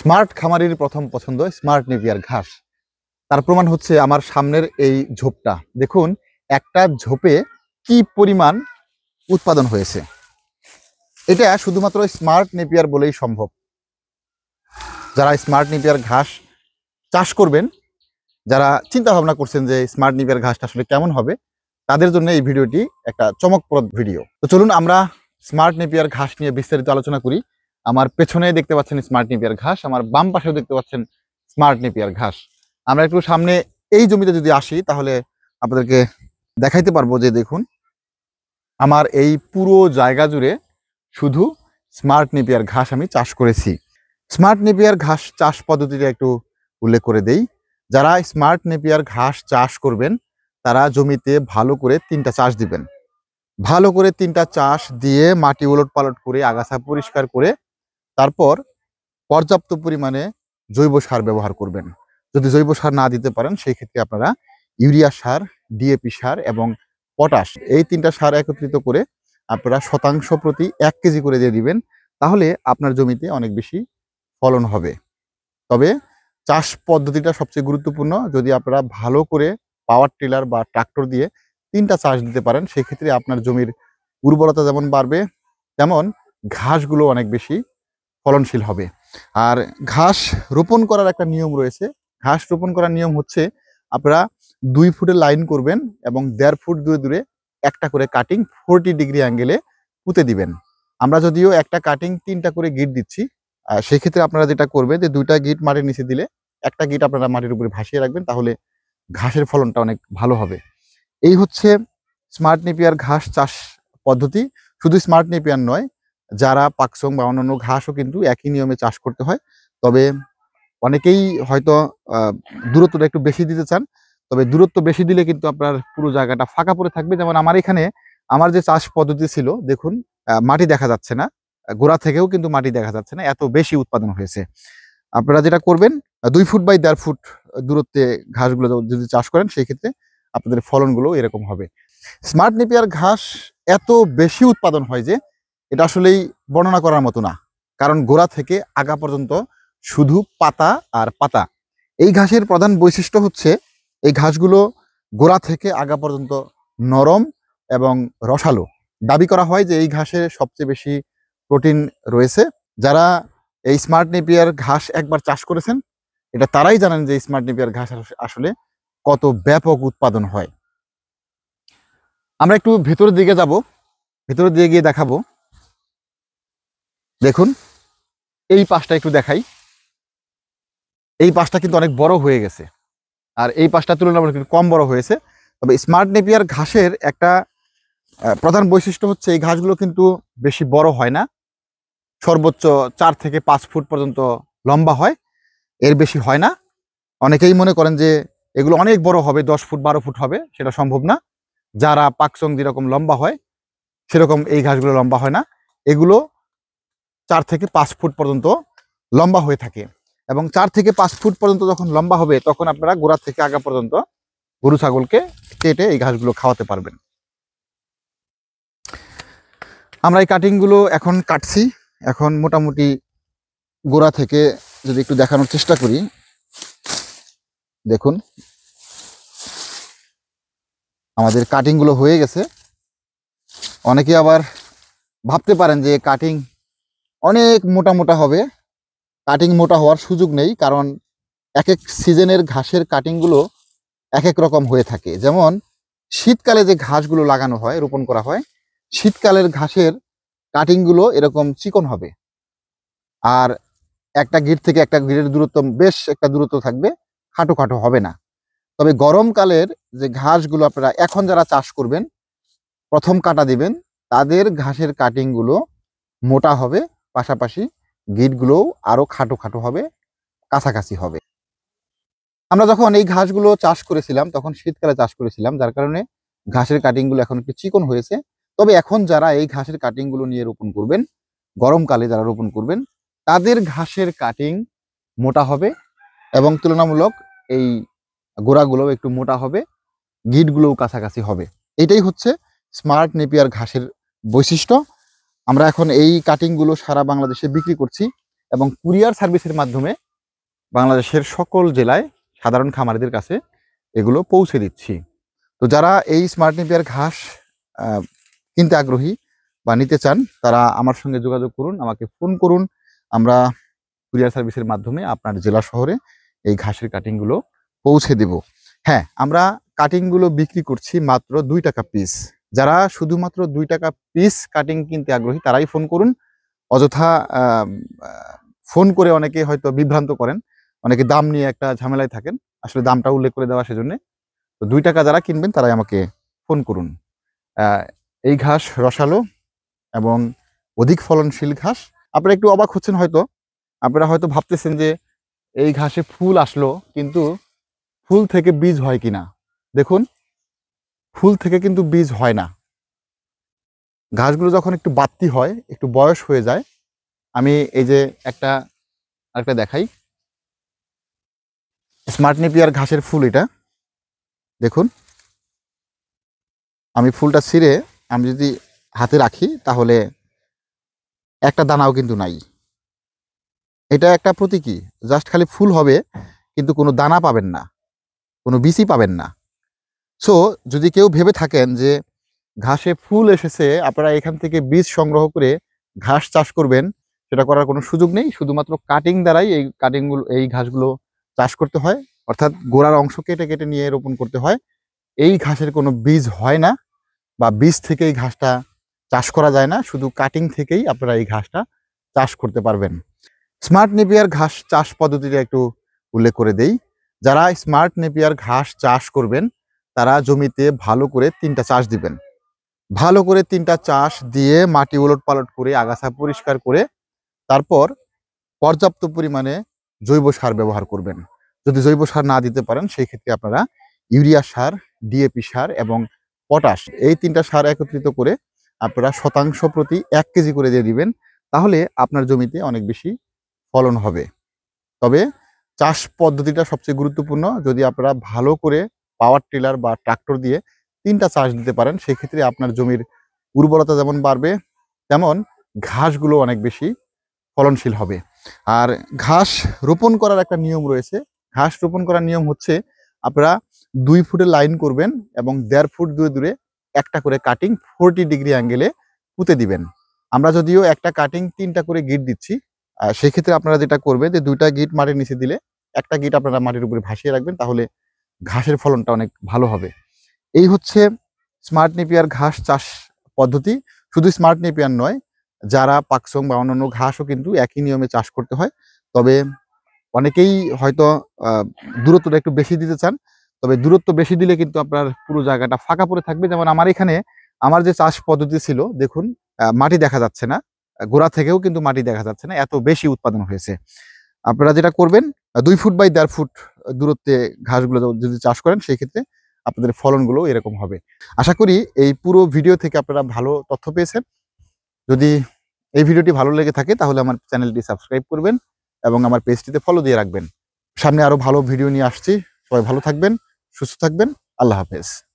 smart খামারির প্রথম পছন্দ smart Napier ঘাস তার প্রমাণ হচ্ছে আমার সামনের এই ঝোপটা দেখুন একটা ঝোপে কি পরিমাণ উৎপাদন হয়েছে এটা শুধুমাত্র স্মার্ট নেপিয়ার বলেই সম্ভব যারা স্মার্ট নেপিয়ার ঘাস চাষ করবেন যারা চিন্তা ভাবনা করছেন যে স্মার্ট নেপিয়ার ঘাসটা আসলে কেমন হবে তাদের জন্য এই ভিডিওটি একটা চমকপ্রদ ভিডিও তো চলুন আমরা স্মার্ট নেপিয়ার ঘাস নিয়ে বিস্তারিত আলোচনা করি আমার পেছনে দেখতে পাচ্ছেন স্মার্ট নেপিয়ার ঘাস আমার বাম পাশেও দেখতে পাচ্ছেন স্মার্ট নেপিয়ার ঘাস আমরা একটু সামনে এই জমিতে যদি আসি তাহলে আপনাদেরকে দেখাইতে পারবো যে দেখুন আমার এই পুরো জায়গা জুড়ে শুধু স্মার্ট নেপিয়ার ঘাস আমি চাষ করেছি স্মার্ট নেপিয়ার ঘাস চাষ পদ্ধতিটা একটু উল্লেখ করে দেই যারা স্মার্ট নেপিয়ার ঘাস চাষ করবেন তারা জমিতে ভালো করে তিনটা চাষ দিবেন ভালো করে তিনটা চাষ দিয়ে মাটি উলট পালট করে আগাছা পরিষ্কার করে তারপর পর্যাপ্ত পরিমাণে জৈব সার ব্যবহার করবেন যদি জৈব সার না দিতে পারেন সেই ক্ষেত্রে আপনারা ইউরিয়া সার ডিএপি সার এবং পটাশ এই তিনটা সার একত্রিত করে আপনারা শতাংশ প্রতি এক কেজি করে দিয়ে দিবেন তাহলে আপনার জমিতে অনেক বেশি ফলন হবে তবে চাষ পদ্ধতিটা সবচেয়ে গুরুত্বপূর্ণ যদি আপনারা ভালো করে পাওয়ার টিলার বা ট্রাক্টর দিয়ে তিনটা চাষ দিতে পারেন সেক্ষেত্রে আপনার জমির উর্বরতা যেমন বাড়বে তেমন ঘাসগুলো অনেক বেশি ফলনশীল হবে আর ঘাস রোপণ করার একটা নিয়ম রয়েছে ঘাস রোপণ করার নিয়ম হচ্ছে আপনারা দুই ফুটে লাইন করবেন এবং দেড় ফুট দূরে দূরে একটা করে কাটিং ফোরটি ডিগ্রি অ্যাঙ্গেলে পুঁতে দিবেন আমরা যদিও একটা কাটিং তিনটা করে গিট দিচ্ছি সেক্ষেত্রে আপনারা যেটা করবে যে দুইটা গিট মাটির নিচে দিলে একটা গিট আপনারা মাটির উপরে ভাসিয়ে রাখবেন তাহলে ঘাসের ফলনটা অনেক ভালো হবে এই হচ্ছে স্মার্ট নেপিয়ার ঘাস চাষ পদ্ধতি শুধু স্মার্ট নেপিয়ার নয় যারা পাকসং বা অন্যান্য ঘাসও কিন্তু একই নিয়মে চাষ করতে হয় তবে অনেকেই হয়তো দূরত্বটা একটু বেশি দিতে চান তবে দূরত্ব বেশি দিলে কিন্তু আপনার পুরো জায়গাটা ফাঁকা পড়ে থাকবে যেমন আমার এখানে আমার যে চাষ পদ্ধতি ছিল দেখুন মাটি দেখা যাচ্ছে না গোড়া থেকেও কিন্তু মাটি দেখা যাচ্ছে না এত বেশি উৎপাদন হয়েছে আপনারা যেটা করবেন দুই ফুট বাই দেড় ফুট দূরত্বে ঘাসগুলো যদি চাষ করেন সেই ক্ষেত্রে আপনাদের ফলনগুলো এরকম হবে স্মার্ট নেপিয়ার ঘাস এত বেশি উৎপাদন হয় যে এটা আসলেই বর্ণনা করার মতো না কারণ গোড়া থেকে আগা পর্যন্ত শুধু পাতা আর পাতা এই ঘাসের প্রধান বৈশিষ্ট্য হচ্ছে এই ঘাসগুলো গোড়া থেকে আগা পর্যন্ত নরম এবং রসালো দাবি করা হয় যে এই ঘাসে সবচেয়ে বেশি প্রোটিন রয়েছে যারা এই স্মার্ট নেপিয়ার ঘাস একবার চাষ করেছেন এটা তারাই জানেন যে স্মার্ট নেপিয়ার ঘাস আসলে কত ব্যাপক উৎপাদন হয় আমরা একটু ভেতরের দিকে যাব ভেতরের দিকে গিয়ে দেখাবো দেখুন এই পাশটা একটু দেখাই এই পাশটা কিন্তু অনেক বড় হয়ে গেছে আর এই পাশটা তুলনামূলক কিন্তু কম বড় হয়েছে তবে স্মার্ট নেপিয়ার ঘাসের একটা প্রধান বৈশিষ্ট্য হচ্ছে এই ঘাসগুলো কিন্তু বেশি বড় হয় না সর্বোচ্চ চার থেকে পাঁচ ফুট পর্যন্ত লম্বা হয় এর বেশি হয় না অনেকেই মনে করেন যে এগুলো অনেক বড় হবে দশ ফুট বারো ফুট হবে সেটা সম্ভব না যারা পাকচং যেরকম লম্বা হয় সেরকম এই ঘাসগুলো লম্বা হয় না এগুলো চার থেকে পাঁচ ফুট পর্যন্ত লম্বা হয়ে থাকে এবং চার থেকে পাঁচ ফুট পর্যন্ত যখন লম্বা হবে তখন আপনারা গোড়া থেকে আগা পর্যন্ত গরু ছাগলকে কেটে এই ঘাসগুলো খাওয়াতে পারবেন আমরা এই কাটিংগুলো এখন কাটছি এখন মোটামুটি গোড়া থেকে যদি একটু দেখানোর চেষ্টা করি দেখুন আমাদের কাটিংগুলো হয়ে গেছে অনেকে আবার ভাবতে পারেন যে কাটিং অনেক মোটা মোটা হবে কাটিং মোটা হওয়ার সুযোগ নেই কারণ এক এক সিজনের ঘাসের কাটিংগুলো এক এক রকম হয়ে থাকে যেমন শীতকালে যে ঘাসগুলো লাগানো হয় রোপণ করা হয় শীতকালের ঘাসের কাটিংগুলো এরকম চিকন হবে আর একটা গিট থেকে একটা গিটের দূরত্ব বেশ একটা দূরত্ব থাকবে খাটো খাটো হবে না তবে গরমকালের যে ঘাসগুলো আপনারা এখন যারা চাষ করবেন প্রথম কাটা দিবেন তাদের ঘাসের কাটিংগুলো মোটা হবে পাশাপাশি গিটগুলোও আরও খাটো খাটো হবে কাছাকাছি হবে আমরা যখন এই ঘাসগুলো চাষ করেছিলাম তখন শীতকালে চাষ করেছিলাম যার কারণে ঘাসের কাটিংগুলো এখন একটু চিকন হয়েছে তবে এখন যারা এই ঘাসের কাটিংগুলো নিয়ে রোপণ করবেন গরমকালে যারা রোপণ করবেন তাদের ঘাসের কাটিং মোটা হবে এবং তুলনামূলক এই গোড়াগুলো একটু মোটা হবে গিটগুলোও কাছাকাছি হবে এটাই হচ্ছে স্মার্ট নেপিয়ার ঘাসের বৈশিষ্ট্য আমরা এখন এই কাটিংগুলো সারা বাংলাদেশে বিক্রি করছি এবং কুরিয়ার সার্ভিসের মাধ্যমে বাংলাদেশের সকল জেলায় সাধারণ খামারিদের কাছে এগুলো পৌঁছে দিচ্ছি তো যারা এই স্মার্ট নিপিয়ার ঘাস কিনতে আগ্রহী বা নিতে চান তারা আমার সঙ্গে যোগাযোগ করুন আমাকে ফোন করুন আমরা কুরিয়ার সার্ভিসের মাধ্যমে আপনার জেলা শহরে এই ঘাসের কাটিংগুলো পৌঁছে দেব হ্যাঁ আমরা কাটিংগুলো বিক্রি করছি মাত্র দুই টাকা পিস যারা শুধুমাত্র দুই টাকা পিস কাটিং কিনতে আগ্রহী তারাই ফোন করুন অযথা ফোন করে অনেকে হয়তো বিভ্রান্ত করেন অনেকে দাম নিয়ে একটা ঝামেলায় থাকেন আসলে দামটা উল্লেখ করে দেওয়া সেজন্য তো দুই টাকা যারা কিনবেন তারাই আমাকে ফোন করুন এই ঘাস রসালো এবং অধিক ফলনশীল ঘাস আপনারা একটু অবাক হচ্ছেন হয়তো আপনারা হয়তো ভাবতেছেন যে এই ঘাসে ফুল আসলো কিন্তু ফুল থেকে বীজ হয় কি না দেখুন ফুল থেকে কিন্তু বীজ হয় না ঘাসগুলো যখন একটু বাত্তি হয় একটু বয়স হয়ে যায় আমি এই যে একটা আরেকটা দেখাই স্মার্ট নেপিয়ার ঘাসের ফুল এটা দেখুন আমি ফুলটা ছিঁড়ে আমি যদি হাতে রাখি তাহলে একটা দানাও কিন্তু নাই এটা একটা প্রতীকী জাস্ট খালি ফুল হবে কিন্তু কোনো দানা পাবেন না কোনো বিচি পাবেন না সো যদি কেউ ভেবে থাকেন যে ঘাসে ফুল এসেছে আপনারা এখান থেকে বীজ সংগ্রহ করে ঘাস চাষ করবেন সেটা করার কোনো সুযোগ নেই শুধুমাত্র কাটিং দ্বারাই এই কাটিংগুলো এই ঘাসগুলো চাষ করতে হয় অর্থাৎ গোড়ার অংশ কেটে কেটে নিয়ে রোপণ করতে হয় এই ঘাসের কোনো বীজ হয় না বা বীজ থেকে এই ঘাসটা চাষ করা যায় না শুধু কাটিং থেকেই আপনারা এই ঘাসটা চাষ করতে পারবেন স্মার্ট নেপিয়ার ঘাস চাষ পদ্ধতিটা একটু উল্লেখ করে দেই যারা স্মার্ট নেপিয়ার ঘাস চাষ করবেন তারা জমিতে ভালো করে তিনটা চাষ দিবেন ভালো করে তিনটা চাষ দিয়ে মাটি উলট পালট করে আগাছা পরিষ্কার করে তারপর পর্যাপ্ত পরিমাণে জৈব সার ব্যবহার করবেন যদি জৈব সার না দিতে পারেন সেই ক্ষেত্রে আপনারা ইউরিয়া সার ডিএপি সার এবং পটাশ এই তিনটা সার একত্রিত করে আপনারা শতাংশ প্রতি এক কেজি করে দিয়ে দিবেন তাহলে আপনার জমিতে অনেক বেশি ফলন হবে তবে চাষ পদ্ধতিটা সবচেয়ে গুরুত্বপূর্ণ যদি আপনারা ভালো করে পাওয়ার টিলার বা ট্রাক্টর দিয়ে তিনটা চাষ দিতে পারেন সেক্ষেত্রে আপনার জমির উর্বরতা যেমন বাড়বে তেমন ঘাসগুলো অনেক বেশি ফলনশীল হবে আর ঘাস রোপণ করার একটা নিয়ম রয়েছে ঘাস রোপণ করার নিয়ম হচ্ছে আপনারা দুই ফুটে লাইন করবেন এবং দেড় ফুট দূরে দূরে একটা করে কাটিং ফোরটি ডিগ্রি অ্যাঙ্গেলে পুঁতে দিবেন আমরা যদিও একটা কাটিং তিনটা করে গিট দিচ্ছি সেক্ষেত্রে আপনারা যেটা করবে যে দুইটা গিট মাটির নিচে দিলে একটা গিট আপনারা মাটির উপরে ভাসিয়ে রাখবেন তাহলে ঘাসের ফলনটা অনেক ভালো হবে এই হচ্ছে স্মার্ট নেপিয়ার ঘাস চাষ পদ্ধতি শুধু স্মার্ট নেপিয়ার নয় যারা পাকসং বা অন্যান্য ঘাসও কিন্তু একই নিয়মে চাষ করতে হয় তবে অনেকেই হয়তো দূরত্বটা একটু বেশি দিতে চান তবে দূরত্ব বেশি দিলে কিন্তু আপনার পুরো জায়গাটা ফাঁকা পড়ে থাকবে যেমন আমার এখানে আমার যে চাষ পদ্ধতি ছিল দেখুন মাটি দেখা যাচ্ছে না গোড়া থেকেও কিন্তু মাটি দেখা যাচ্ছে না এত বেশি উৎপাদন হয়েছে আপনারা যেটা করবেন দুই ফুট বাই দেড় ফুট দূরত্বে ঘাসগুলো যদি চাষ করেন সেই ক্ষেত্রে আপনাদের ফলনগুলো এরকম হবে আশা করি এই পুরো ভিডিও থেকে আপনারা ভালো তথ্য পেয়েছেন যদি এই ভিডিওটি ভালো লেগে থাকে তাহলে আমার চ্যানেলটি সাবস্ক্রাইব করবেন এবং আমার পেজটিতে ফলো দিয়ে রাখবেন সামনে আরও ভালো ভিডিও নিয়ে আসছি সবাই ভালো থাকবেন সুস্থ থাকবেন আল্লাহ হাফেজ